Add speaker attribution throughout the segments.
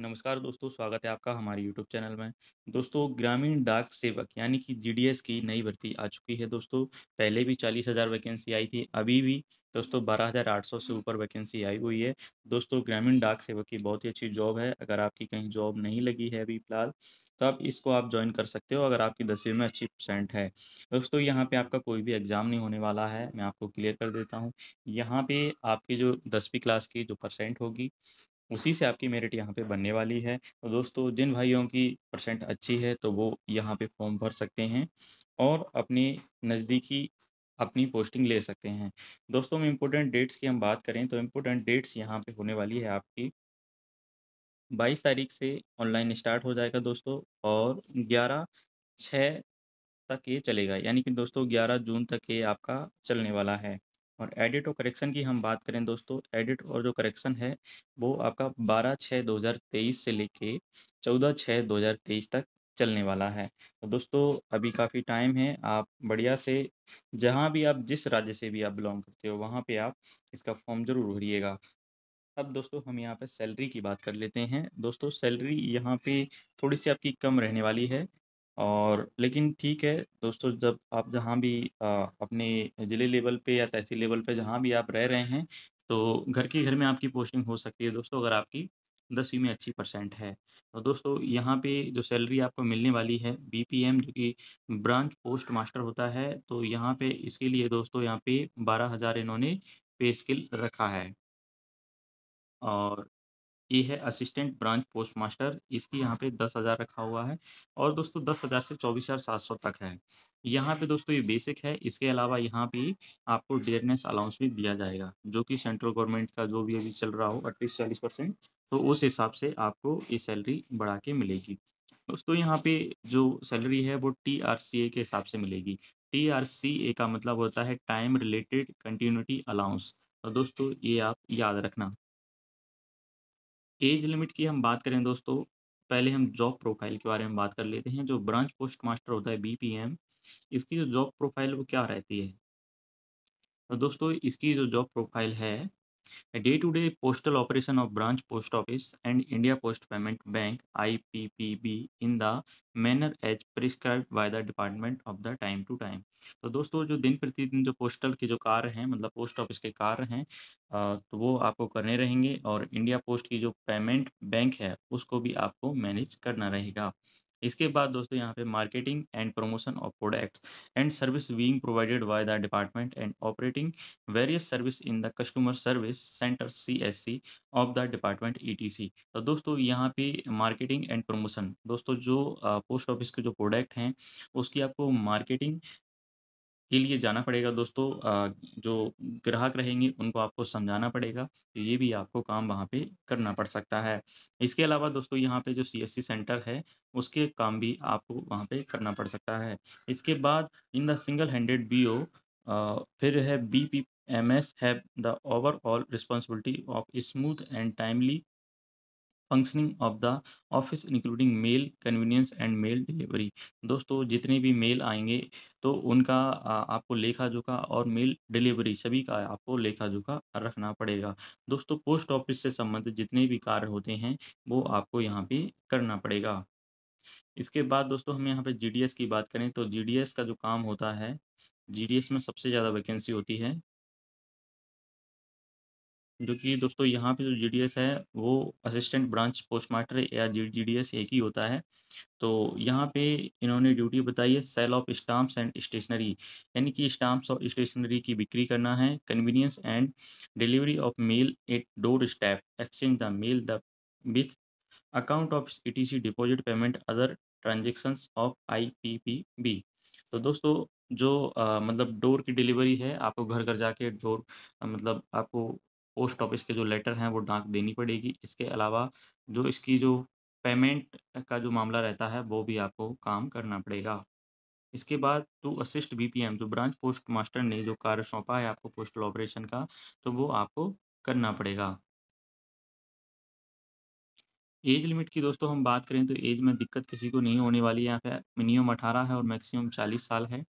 Speaker 1: नमस्कार दोस्तों स्वागत है आपका हमारे यूट्यूब चैनल में दोस्तों ग्रामीण डाक सेवक यानी कि जीडीएस की नई भर्ती आ चुकी है दोस्तों पहले भी चालीस हज़ार वैकेंसी आई थी अभी भी दोस्तों बारह हज़ार आठ सौ से ऊपर वैकेंसी आई हुई है दोस्तों ग्रामीण डाक सेवक की बहुत ही अच्छी जॉब है अगर आपकी कहीं जॉब नहीं लगी है अभी फिलहाल तो आप इसको आप ज्वाइन कर सकते हो अगर आपकी दसवीं में अच्छी परसेंट है दोस्तों यहाँ पे आपका कोई भी एग्ज़ाम नहीं होने वाला है मैं आपको क्लियर कर देता हूँ यहाँ पे आपकी जो दसवीं क्लास की जो परसेंट होगी उसी से आपकी मेरिट यहाँ पे बनने वाली है तो दोस्तों जिन भाइयों की परसेंट अच्छी है तो वो यहाँ पे फॉर्म भर सकते हैं और अपने नज़दीकी अपनी पोस्टिंग ले सकते हैं दोस्तों इम्पोर्टेंट डेट्स की हम बात करें तो इम्पोर्टेंट डेट्स यहाँ पे होने वाली है आपकी बाईस तारीख से ऑनलाइन स्टार्ट हो जाएगा दोस्तों और ग्यारह छः तक ये चलेगा यानी कि दोस्तों ग्यारह जून तक ये आपका चलने वाला है और एडिट और करेक्शन की हम बात करें दोस्तों एडिट और जो करेक्शन है वो आपका बारह छः दो हज़ार तेईस से लेके चौदह छः दो हज़ार तेईस तक चलने वाला है तो दोस्तों अभी काफ़ी टाइम है आप बढ़िया से जहाँ भी आप जिस राज्य से भी आप बिलोंग करते हो वहाँ पे आप इसका फॉर्म ज़रूर भरिएगा अब दोस्तों हम यहाँ पर सैलरी की बात कर लेते हैं दोस्तों सैलरी यहाँ पे थोड़ी सी आपकी कम रहने वाली है और लेकिन ठीक है दोस्तों जब आप जहाँ भी आ, अपने ज़िले लेवल पे या तहसील लेवल पे जहाँ भी आप रह रहे हैं, तो घर के घर में आपकी पोस्टिंग हो सकती है दोस्तों अगर आपकी दसवीं में अच्छी परसेंट है। और तो दोस्तों यहाँ पे जो सैलरी आपको मिलने वाली है बीपीएम जो कि ब्रांच पोस्ट मास्टर होता है, तो यहाँ पे इसके लिए दोस्तों यहाँ पे हज़ार इन्होंने पे स्किल रखा है। और ये है असिस्टेंट ब्रांच पोस्ट मास्टर इसकी यहाँ पे दस हज़ार रखा हुआ है और दोस्तों दस हज़ार से चौबीस हज़ार सात सौ तक है यहाँ पे दोस्तों ये बेसिक है इसके अलावा यहाँ पे आपको डेयरनेस अलाउंस भी दिया जाएगा जो कि सेंट्रल गवर्नमेंट का जो भी अभी चल रहा हो अट्ठीस चालीस परसेंट तो उस हिसाब से आपको ये सैलरी बढ़ा के मिलेगी दोस्तों यहाँ पे जो सैलरी है वो टी आर सी ए के हिसाब से मिलेगी टी आर सी ए का मतलब होता है टाइम रिलेटेड कंटिन्यूटी अलाउंस और तो दोस्तों ये आप याद रखना एज लिमिट की हम बात करें दोस्तों पहले हम जॉब प्रोफाइल के बारे में बात कर लेते हैं जो ब्रांच पोस्ट मास्टर होता है बीपीएम इसकी जो जॉब प्रोफाइल वो क्या रहती है तो दोस्तों इसकी जो जॉब प्रोफाइल है A day-to-day postal operation of branch post office and India Post Payment Bank (IPPB) in the manner as prescribed by the Department of the time to time. तो दोस्तों जो दिन प्रतिदिन जो पोस्टल के जो कार्य हैं मतलब पोस्ट ऑफिस के कार्य हैं अ, तो वो आपको करने रहेंगे और इंडिया पोस्ट की जो पेमेंट बैंक है उसको भी आपको मैनेज करना रहेगा इसके बाद दोस्तों यहाँ पे marketing and promotion of products and service being provided by the department and operating various service in the customer service center C of the department E तो दोस्तों यहाँ पे मार्केटिंग एंड प्रमोशन दोस्तों जो पोस्ट ऑफिस के जो product हैं उसकी आपको मार्केटिंग के लिए जाना पड़ेगा दोस्तों जो ग्राहक रहेंगे उनको आपको समझाना पड़ेगा तो ये भी आपको काम वहाँ पे करना पड़ सकता है इसके अलावा दोस्तों यहाँ पे जो सीएससी सेंटर है उसके काम भी आपको वहाँ पे करना पड़ सकता है इसके बाद इन द सिंगल हैंडेड ओ फिर है B P M S have the overall responsibility of smooth and timely functioning of the office including mail convenience and mail delivery दोस्तों जितने भी मेल आएंगे तो उनका आपको लेखा जोखा और मेल डिलीवरी सभी का आपको लेखा जोखा रखना पड़ेगा दोस्तों पोस्ट ऑफिस से संबंधित जितने भी कार्य होते हैं वो आपको यहाँ पे करना पड़ेगा इसके बाद दोस्तों हम यहाँ पे जी की बात करें तो जी का जो काम होता है जी में सबसे ज़्यादा वैकेंसी होती है जो कि दोस्तों यहाँ पे जो जी है वो असिस्टेंट ब्रांच पोस्ट मास्टर या जी एक ही होता है तो यहाँ पे इन्होंने ड्यूटी बताई है sale of stamps and stationery यानी कि स्टाम्प्स और स्टेशनरी की बिक्री करना है convenience and delivery of mail at door step exchange the mail the with account of E T C deposit payment other transaction of I तो दोस्तों जो आ, मतलब डोर की डिलीवरी है आपको घर घर जाके डोर मतलब आपको पोस्ट ऑफिस के जो लेटर हैं वो डाक देनी पड़ेगी इसके अलावा जो इसकी जो पेमेंट का जो मामला रहता है वो भी आपको काम करना पड़ेगा इसके बाद टू असिस्ट बीपीएम जो ब्रांच पोस्ट मास्टर ने जो कार्य सौंपा है आपको पोस्टल ऑपरेशन का तो वो आपको करना पड़ेगा एज लिमिट की दोस्तों हम बात करें तो एज में दिक्कत किसी को नहीं होने वाली यहाँ पे मिनिमम अठारह है और मैक्सिमम चालीस साल है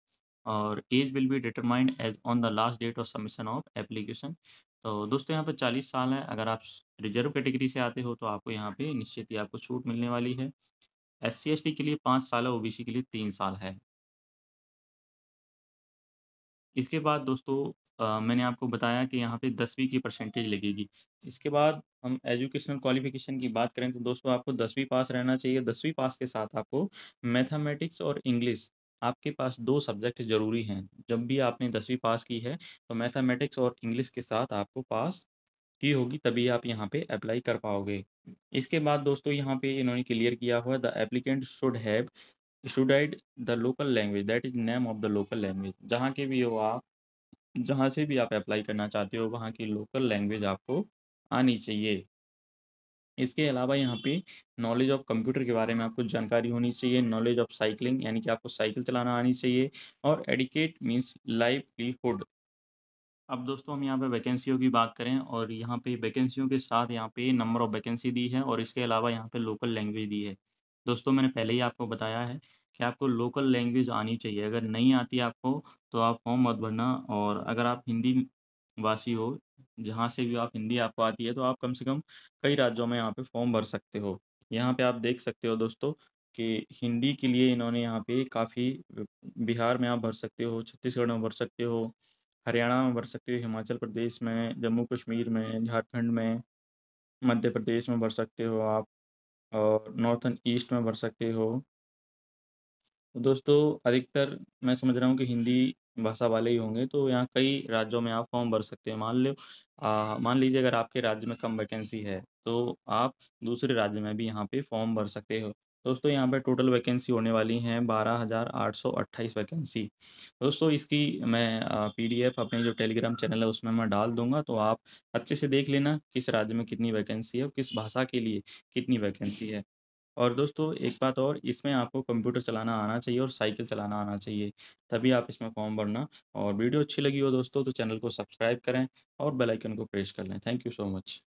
Speaker 1: और age will be determined age on the last date of submission of application तो दोस्तों यहाँ पे चालीस साल हैं अगर आप रिजर्व कैटेगरी से आते हो तो आपको यहाँ पे निश्चित ही आपको छूट मिलने वाली है एस सी के लिए पाँच साल है ओ के लिए तीन साल है इसके बाद दोस्तों आ, मैंने आपको बताया कि यहाँ पे दसवीं की परसेंटेज लगेगी इसके बाद हम एजुकेशनल क्वालिफिकेशन की बात करें तो दोस्तों आपको दसवीं पास रहना चाहिए दसवीं पास के साथ आपको मैथमेटिक्स और इंग्लिश आपके पास दो सब्जेक्ट ज़रूरी हैं जब भी आपने दसवीं पास की है तो मैथमेटिक्स और इंग्लिश के साथ आपको पास की होगी तभी आप यहाँ पे अप्लाई कर पाओगे इसके बाद दोस्तों यहाँ पे इन्होंने क्लियर किया हुआ the applicant should have add the local language that is name of the local language जहाँ के भी हो आप जहाँ से भी आप अप्लाई करना चाहते हो वहाँ की लोकल लैंग्वेज आपको आनी चाहिए इसके अलावा यहाँ पे नॉलेज ऑफ कंप्यूटर के बारे में आपको जानकारी होनी चाहिए नॉलेज ऑफ साइकिलिंग यानी कि आपको साइकिल चलाना आनी चाहिए और एडिकेट मीन्स लाइवलीहुड अब दोस्तों हम यहाँ पे वैकेंसियों की बात करें और यहाँ पे वैकेंसियों के साथ यहाँ पे नंबर ऑफ वैकेंसी दी है और इसके अलावा यहाँ पे लोकल लैंग्वेज दी है दोस्तों मैंने पहले ही आपको बताया है कि आपको लोकल लैंग्वेज आनी चाहिए अगर नहीं आती आपको तो आप फॉर्म मत भरना और अगर आप हिंदी वासी हो जहाँ से भी आप हिंदी आपको आती है तो आप कम से कम कई राज्यों में यहाँ पे फॉर्म भर सकते हो यहाँ पे आप देख सकते हो दोस्तों कि हिंदी के लिए इन्होंने यहाँ पे काफ़ी बिहार में आप भर सकते हो छत्तीसगढ़ में भर सकते हो हरियाणा में भर सकते हो हिमाचल प्रदेश में जम्मू कश्मीर में झारखंड में मध्य प्रदेश में भर सकते हो आप और नॉर्थन ईस्ट में भर सकते हो तो दोस्तों अधिकतर मैं समझ रहा हूँ कि हिंदी भाषा वाले ही होंगे तो यहाँ कई राज्यों में आप फॉर्म भर सकते हैं मान लो मान लीजिए अगर आपके राज्य में कम वैकेंसी है तो आप दूसरे राज्य में भी यहाँ पे फॉर्म भर सकते हो दोस्तों यहाँ पर टोटल वैकेंसी होने वाली हैं बारह हज़ार आठ सौ अट्ठाईस वैकेंसी दोस्तों इसकी मैं पीडीएफ अपने जो टेलीग्राम चैनल है उसमें मैं डाल दूंगा तो आप अच्छे से देख लेना किस राज्य में कितनी वैकेंसी है और किस भाषा के लिए कितनी वैकेंसी है और दोस्तों एक बात और इसमें आपको कंप्यूटर चलाना आना चाहिए और साइकिल चलाना आना चाहिए तभी आप इसमें फॉर्म भरना और वीडियो अच्छी लगी हो दोस्तों तो चैनल को सब्सक्राइब करें और बेल आइकन को प्रेस कर लें थैंक यू सो मच